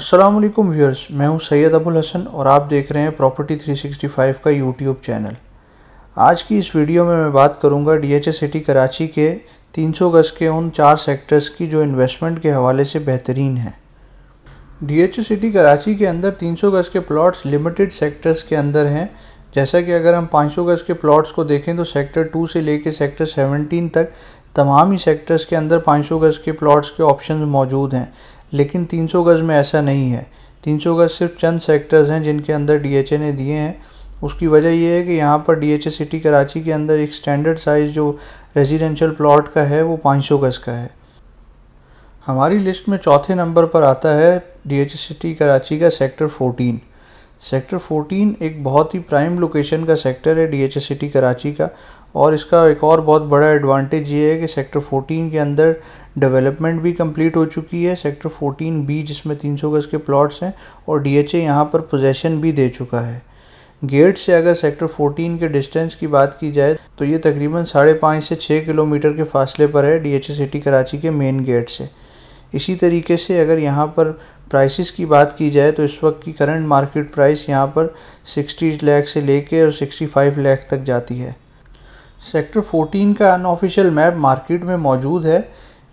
अस्सलाम वालेकुम व्यूअर्स मैं हूं सैयद अबुल हसन और आप देख रहे हैं प्रॉपर्टी 365 का यूट्यूब चैनल आज की इस वीडियो में मैं बात करूंगा डीएचए सिटी कराची के 300 गज के उन चार सेक्टर्स की जो इन्वेस्टमेंट के हवाले से बेहतरीन है डीएचए सिटी कराची के अंदर 300 गज के प्लॉट्स लिमिटेड सेक्टर्स के अंदर हैं जैसा कि अगर हम पाँच गज के प्लाट्स को देखें तो सेक्टर टू से लेकर सेक्टर सेवनटीन तक तमाम ही सेक्टर्स के अंदर 500 गज के प्लॉट्स के ऑप्शन मौजूद हैं लेकिन 300 गज़ में ऐसा नहीं है 300 गज़ सिर्फ चंद सेक्टर्स हैं जिनके अंदर डीएचए ने दिए हैं उसकी वजह यह है कि यहाँ पर डीएचए सिटी कराची के अंदर एक स्टैंडर्ड साइज़ जो रेजिडेंशियल प्लॉट का है वो 500 गज़ का है हमारी लिस्ट में चौथे नंबर पर आता है डीएचए सिटी कराची का सेक्टर 14 सेक्टर 14 एक बहुत ही प्राइम लोकेशन का सेक्टर है डी सिटी कराची का और इसका एक और बहुत बड़ा एडवांटेज ये है कि सेक्टर 14 के अंदर डेवलपमेंट भी कंप्लीट हो चुकी है सेक्टर 14 बी जिसमें 300 गज के प्लॉट्स हैं और डीएचए यहाँ पर पोजेशन भी दे चुका है गेट से अगर सेक्टर 14 के डिस्टेंस की बात की जाए तो ये तकरीबन साढ़े पाँच से छः किलोमीटर के फासले पर है डीएचए सिटी कराची के मेन गेट से इसी तरीके से अगर यहाँ पर प्राइसेस की बात की जाए तो इस वक्त की करंट मार्केट प्राइस यहाँ पर 60 लाख से लेके और 65 लाख तक जाती है सेक्टर 14 का अनऑफिशियल मैप मार्केट में मौजूद है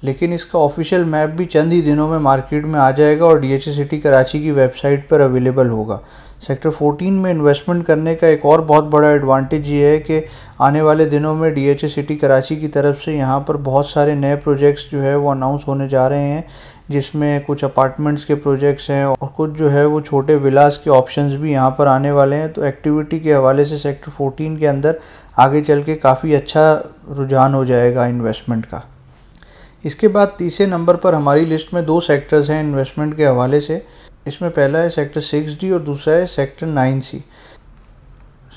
लेकिन इसका ऑफिशियल मैप भी चंद ही दिनों में मार्केट में आ जाएगा और डी सिटी कराची की वेबसाइट पर अवेलेबल होगा सेक्टर 14 में इन्वेस्टमेंट करने का एक और बहुत बड़ा एडवांटेज ये है कि आने वाले दिनों में डी सिटी कराची की तरफ से यहाँ पर बहुत सारे नए प्रोजेक्ट्स जो है वो अनाउंस होने जा रहे हैं जिसमें कुछ अपार्टमेंट्स के प्रोजेक्ट्स हैं और कुछ जो है वो छोटे विलास के ऑप्शंस भी यहाँ पर आने वाले हैं तो एक्टिविटी के हवाले से सेक्टर 14 के अंदर आगे चल के काफ़ी अच्छा रुझान हो जाएगा इन्वेस्टमेंट का इसके बाद तीसरे नंबर पर हमारी लिस्ट में दो सेक्टर्स हैं इन्वेस्टमेंट के हवाले से इसमें पहला है सेक्टर सिक्स डी और दूसरा है sector nine C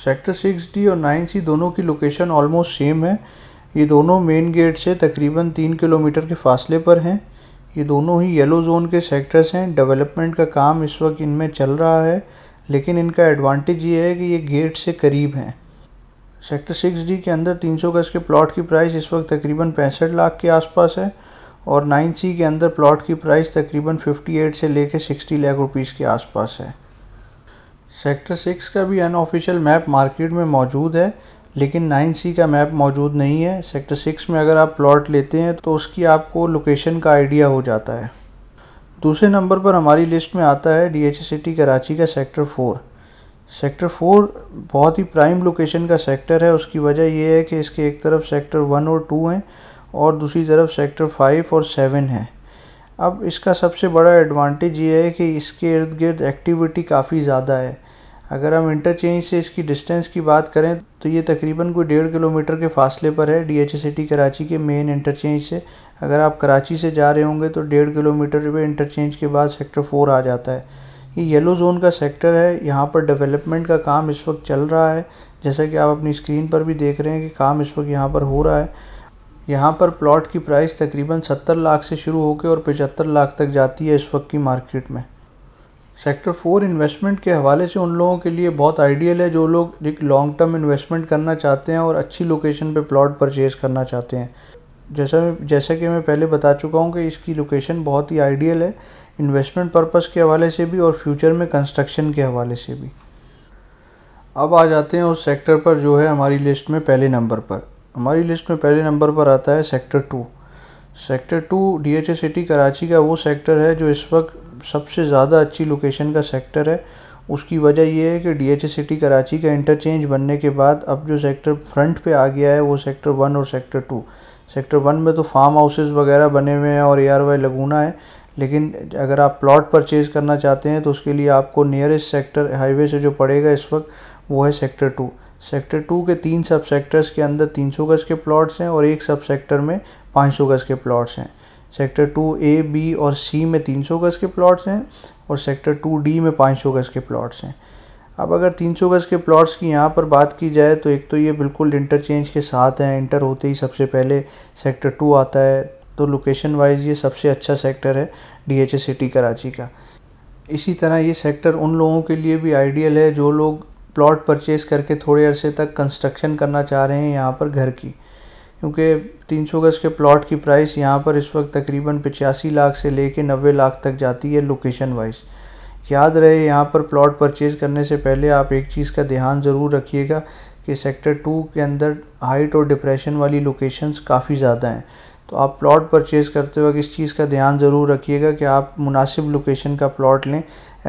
sector six D और नाइन सी दोनों की लोकेशन ऑलमोस्ट सेम है ये दोनों मेन गेट से तकरीबन तीन किलोमीटर के फासले पर हैं ये दोनों ही येलो जोन के सेक्टर्स हैं डेवलपमेंट का काम इस वक्त इनमें चल रहा है लेकिन इनका एडवांटेज ये है कि ये गेट से करीब हैं सेक्टर सिक्स डी के अंदर तीन सौ गज के प्लॉट की प्राइस इस वक्त तकरीबन पैंसठ लाख के आसपास है और नाइन सी के अंदर प्लॉट की प्राइस तकरीबन एट से लेकर सिक्सटी लाख रुपीज़ के आसपास है सेक्टर सिक्स का भी अनऑफिशियल मैप मार्केट में मौजूद है लेकिन नाइन सी का मैप मौजूद नहीं है सेक्टर सिक्स में अगर आप प्लॉट लेते हैं तो उसकी आपको लोकेशन का आइडिया हो जाता है दूसरे नंबर पर हमारी लिस्ट में आता है डी एच सिटी कराची का सेक्टर फोर सेक्टर फोर बहुत ही प्राइम लोकेशन का सेक्टर है उसकी वजह यह है कि इसके एक तरफ सेक्टर वन और टू हैं और दूसरी तरफ सेक्टर फाइव और सेवन है अब इसका सबसे बड़ा एडवांटेज ये है कि इसके इर्द गिर्द एक्टिविटी काफ़ी ज़्यादा है अगर हम इंटरचेंज से इसकी डिस्टेंस की बात करें तो ये तकरीबन कोई डेढ़ किलोमीटर के फासले पर है डी सिटी कराची के मेन इंटरचेंज से अगर आप कराची से जा रहे होंगे तो डेढ़ किलोमीटर पर इंटरचेंज के बाद सेक्टर फोर आ जाता है ये येलो जोन का सेक्टर है यहाँ पर डेवलपमेंट का काम इस वक्त चल रहा है जैसा कि आप अपनी स्क्रीन पर भी देख रहे हैं कि काम इस वक्त यहाँ पर हो रहा है यहाँ पर प्लॉट की प्राइस तकरीबन 70 लाख से शुरू होकर और पचहत्तर लाख तक जाती है इस वक्त की मार्केट में सेक्टर फोर इन्वेस्टमेंट के हवाले से उन लोगों के लिए बहुत आइडियल है जो लोग एक लॉन्ग टर्म इन्वेस्टमेंट करना चाहते हैं और अच्छी लोकेशन पर प्लॉट परचेज़ करना चाहते हैं जैसा जैसा कि मैं पहले बता चुका हूँ कि इसकी लोकेशन बहुत ही आइडियल है इन्वेस्टमेंट पर्पस के हवाले से भी और फ्यूचर में कंस्ट्रक्शन के हवाले से भी अब आ जाते हैं उस सेक्टर पर जो है हमारी लिस्ट में पहले नंबर पर हमारी लिस्ट में पहले नंबर पर आता है sector two sector two D H A city Karachi का वो सेक्टर है जो इस वक्त सबसे ज़्यादा अच्छी लोकेशन का सेक्टर है उसकी वजह यह है कि D H A city Karachi का इंटरचेंज बनने के बाद अब जो सेक्टर फ्रंट पे आ गया है वो सेक्टर वन और सेक्टर टू सेक्टर वन में तो फार्म हाउसेज़ वगैरह बने हुए हैं और ए आर वाई लगूना है लेकिन अगर आप प्लॉट परचेज करना चाहते हैं तो उसके लिए आपको नियरेस्ट सेक्टर हाईवे से जो पड़ेगा इस वक्त वो है सेक्टर टू सेक्टर टू के तीन सब सेक्टर्स के अंदर तीन सौ गज के प्लॉट्स हैं और एक सब सेक्टर में पाँच सौ गज के प्लॉट्स हैं सेक्टर टू ए बी और सी में तीन सौ गज के प्लॉट्स हैं और सेक्टर टू डी में पाँच सौ गज के प्लॉट्स हैं अब अगर तीन सौ गज के प्लॉट्स की यहाँ पर बात की जाए तो एक तो ये बिल्कुल इंटरचेंज के साथ हैं इंटर होते ही सबसे पहले सेक्टर टू आता है तो लोकेशन वाइज ये सबसे अच्छा सेक्टर है डी सिटी कराची का इसी तरह ये सेक्टर उन लोगों के लिए भी आइडियल है जो लोग प्लॉट परचेज़ करके थोड़े अरसे तक कंस्ट्रक्शन करना चाह रहे हैं यहाँ पर घर की क्योंकि तीन सौ गज़ के प्लॉट की प्राइस यहाँ पर इस वक्त तकरीबन पचासी लाख से ले कर नब्बे लाख तक जाती है लोकेशन वाइज याद रहे यहाँ पर प्लॉट परचेज़ करने से पहले आप एक चीज़ का ध्यान ज़रूर रखिएगा कि सेक्टर टू के अंदर हाइट और डिप्रेशन वाली लोकेशंस काफ़ी ज़्यादा हैं तो आप प्लॉट परचेज़ करते वक्त इस चीज़ का ध्यान ज़रूर रखिएगा कि आप मुनासिब लोकेशन का प्लॉट लें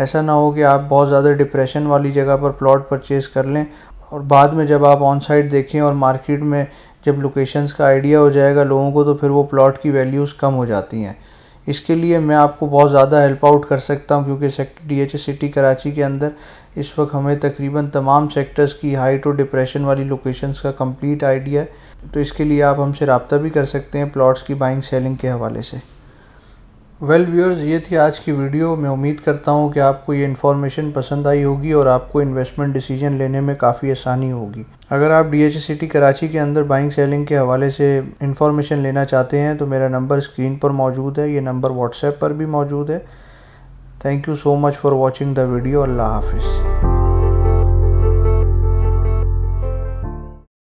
ऐसा ना हो कि आप बहुत ज़्यादा डिप्रेशन वाली जगह पर प्लॉट परचेज़ कर लें और बाद में जब आप ऑन साइट देखें और मार्केट में जब लोकेशंस का आइडिया हो जाएगा लोगों को तो फिर वो प्लॉट की वैल्यूज़ कम हो जाती हैं इसके लिए मैं आपको बहुत ज़्यादा हेल्प आउट कर सकता हूँ क्योंकि sector D H city Karachi के अंदर इस वक्त हमें तकरीबन तमाम सेक्टर्स की हाइट और डिप्रेशन वाली लोकेशंस का कंप्लीट आइडिया है तो इसके लिए आप हमसे रबता भी कर सकते हैं प्लॉट्स की बाइंग सेलिंग के हवाले से वेल व्यूअर्स ये थी आज की वीडियो मैं उम्मीद करता हूँ कि आपको ये इन्फॉर्मेशन पसंद आई होगी और आपको इन्वेस्टमेंट डिसीजन लेने में काफ़ी आसानी होगी अगर आप डी एच सिटी कराची के अंदर बाइंग सेलिंग के हवाले से इन्फॉर्मेशन लेना चाहते हैं तो मेरा नंबर स्क्रीन पर मौजूद है ये नंबर व्हाट्सएप पर भी मौजूद है thank you so much for watching the video अल्लाह हाफिज़